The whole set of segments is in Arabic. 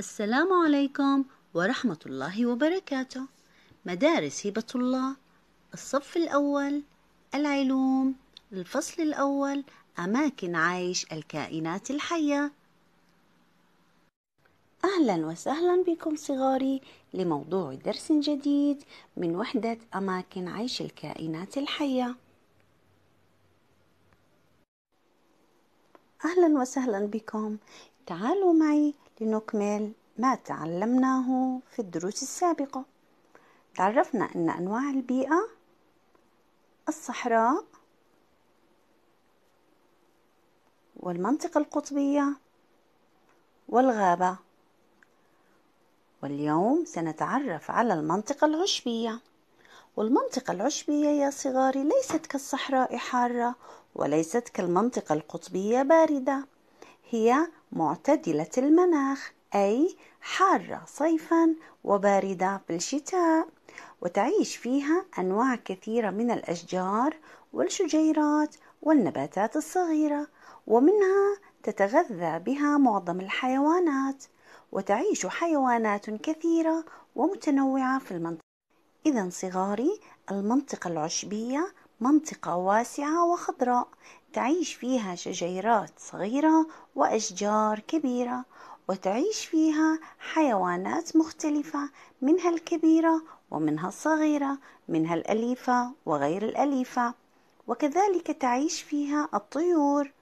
السلام عليكم ورحمة الله وبركاته مدارس هبة الله الصف الأول العلوم الفصل الأول أماكن عيش الكائنات الحية أهلا وسهلا بكم صغاري لموضوع درس جديد من وحدة أماكن عيش الكائنات الحية أهلا وسهلا بكم تعالوا معي لنكمل ما تعلمناه في الدروس السابقة تعرفنا أن أنواع البيئة الصحراء والمنطقة القطبية والغابة واليوم سنتعرف على المنطقة العشبية والمنطقة العشبية يا صغاري ليست كالصحراء حارة وليست كالمنطقة القطبية باردة هي معتدلة المناخ أي حارة صيفا وباردة بالشتاء وتعيش فيها أنواع كثيرة من الأشجار والشجيرات والنباتات الصغيرة ومنها تتغذى بها معظم الحيوانات وتعيش حيوانات كثيرة ومتنوعة في المنطقة إذا صغاري المنطقة العشبية منطقة واسعة وخضراء تعيش فيها شجيرات صغيرة وأشجار كبيرة وتعيش فيها حيوانات مختلفة منها الكبيرة ومنها الصغيرة منها الأليفة وغير الأليفة وكذلك تعيش فيها الطيور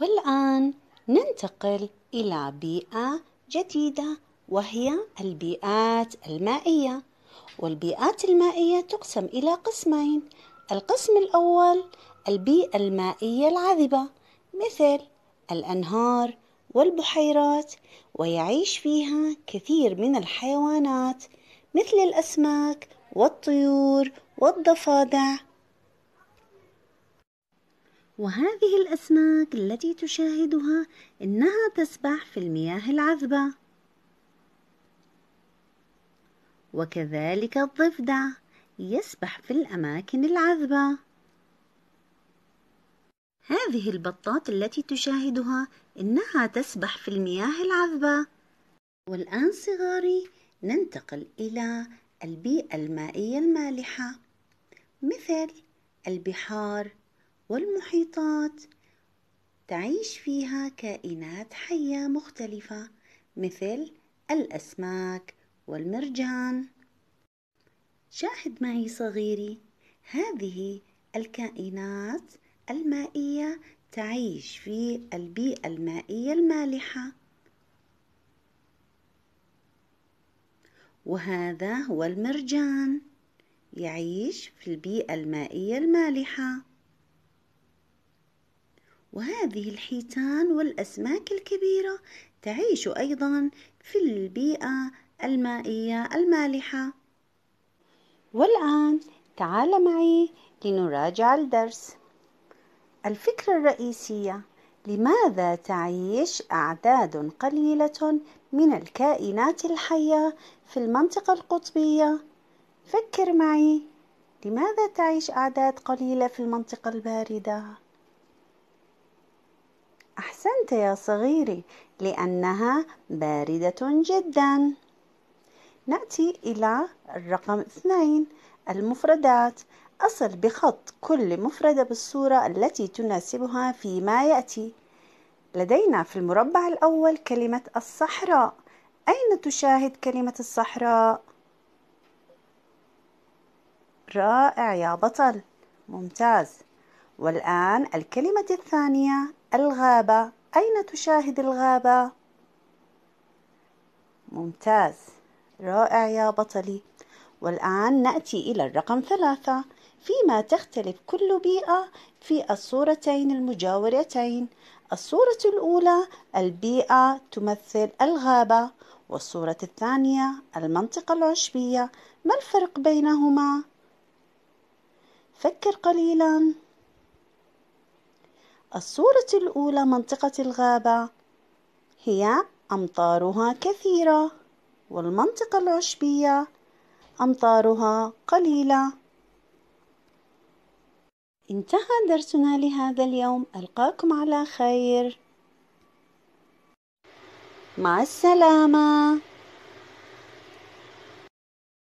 والآن ننتقل إلى بيئة جديدة وهي البيئات المائية والبيئات المائية تقسم إلى قسمين القسم الأول البيئة المائية العذبة مثل الأنهار والبحيرات ويعيش فيها كثير من الحيوانات مثل الأسماك والطيور والضفادع وهذه الأسماك التي تشاهدها إنها تسبح في المياه العذبة وكذلك الضفدع يسبح في الأماكن العذبة هذه البطات التي تشاهدها إنها تسبح في المياه العذبة والآن صغاري ننتقل إلى البيئة المائية المالحة مثل البحار والمحيطات تعيش فيها كائنات حية مختلفة مثل الأسماك والمرجان شاهد معي صغيري هذه الكائنات المائية تعيش في البيئة المائية المالحة وهذا هو المرجان يعيش في البيئة المائية المالحة وهذه الحيتان والأسماك الكبيرة تعيش أيضا في البيئة المائية المالحة والآن تعال معي لنراجع الدرس الفكرة الرئيسية لماذا تعيش أعداد قليلة من الكائنات الحية في المنطقة القطبية؟ فكر معي لماذا تعيش أعداد قليلة في المنطقة الباردة؟ أحسنت يا صغيري لأنها باردة جدا نأتي إلى الرقم اثنين المفردات أصل بخط كل مفردة بالصورة التي تناسبها فيما يأتي لدينا في المربع الأول كلمة الصحراء أين تشاهد كلمة الصحراء؟ رائع يا بطل ممتاز والآن الكلمة الثانية الغابة أين تشاهد الغابة؟ ممتاز رائع يا بطلي والآن نأتي إلى الرقم ثلاثة فيما تختلف كل بيئة في الصورتين المجاورتين الصورة الأولى البيئة تمثل الغابة والصورة الثانية المنطقة العشبية ما الفرق بينهما؟ فكر قليلا الصورة الأولى منطقة الغابة هي أمطارها كثيرة والمنطقة العشبية أمطارها قليلة انتهى درسنا لهذا اليوم ألقاكم على خير مع السلامة